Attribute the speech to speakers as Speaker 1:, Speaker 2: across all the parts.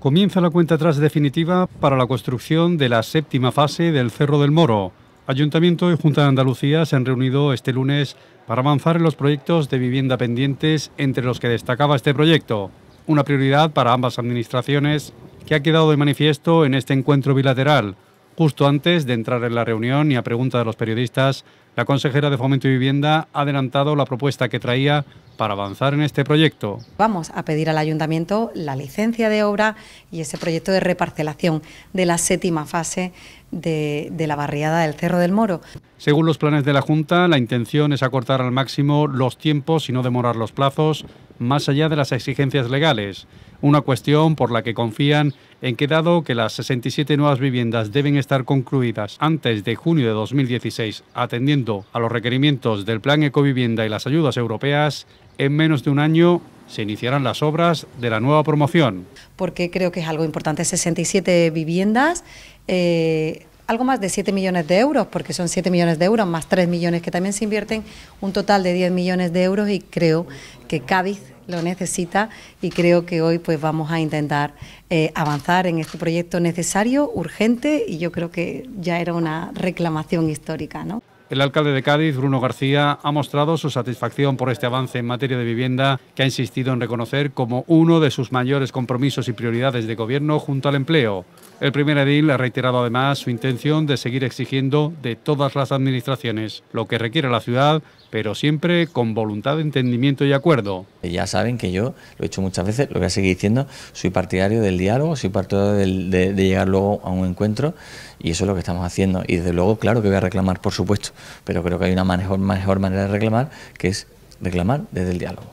Speaker 1: comienza la cuenta atrás definitiva para la construcción de la séptima fase del Cerro del Moro. Ayuntamiento y Junta de Andalucía se han reunido este lunes para avanzar en los proyectos de vivienda pendientes, entre los que destacaba este proyecto, una prioridad para ambas administraciones que ha quedado de manifiesto en este encuentro bilateral Justo antes de entrar en la reunión y a pregunta de los periodistas, la consejera de Fomento y Vivienda ha adelantado la propuesta que traía para avanzar en este proyecto.
Speaker 2: Vamos a pedir al ayuntamiento la licencia de obra y ese proyecto de reparcelación de la séptima fase de, la barriada del Cerro del Moro.
Speaker 1: Según los planes de la Junta, la intención es acortar al máximo los tiempos y no demorar los plazos, más allá de las exigencias legales. Una cuestión por la que confían en que dado que las 67 nuevas viviendas deben estar concluidas antes de junio de 2016, atendiendo a los requerimientos del Plan Ecovivienda y las ayudas europeas, en menos de un año se iniciarán las obras de la nueva promoción.
Speaker 2: Porque creo que es algo importante, 67 viviendas eh, algo más de 7 millones de euros, porque son 7 millones de euros más 3 millones que también se invierten, un total de 10 millones de euros y creo que Cádiz lo necesita y creo que hoy pues vamos a intentar eh, avanzar en este proyecto necesario, urgente y yo creo que ya era una reclamación histórica,
Speaker 1: el alcalde de Cádiz, Bruno García, ha mostrado su satisfacción por este avance en materia de vivienda que ha insistido en reconocer como uno de sus mayores compromisos y prioridades de gobierno junto al empleo. El primer edil ha reiterado además su intención de seguir exigiendo de todas las administraciones lo que requiere la ciudad, pero siempre con voluntad de entendimiento y acuerdo. Ya saben que yo, lo he hecho muchas veces, lo voy a seguir diciendo, soy
Speaker 2: partidario del diálogo, soy partidario de llegar luego a un encuentro y eso es lo que estamos haciendo. Y desde luego, claro que voy a reclamar, por supuesto, pero creo que hay una mejor, manera de reclamar, que es reclamar desde el diálogo.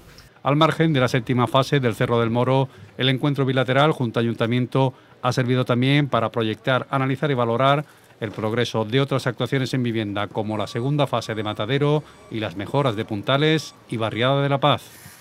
Speaker 1: Al margen de la séptima fase del Cerro del Moro, el encuentro bilateral junto a Ayuntamiento ha servido también para proyectar, analizar y valorar el progreso de otras actuaciones en vivienda, como la segunda fase de Matadero y las mejoras de Puntales y Barriada de la Paz.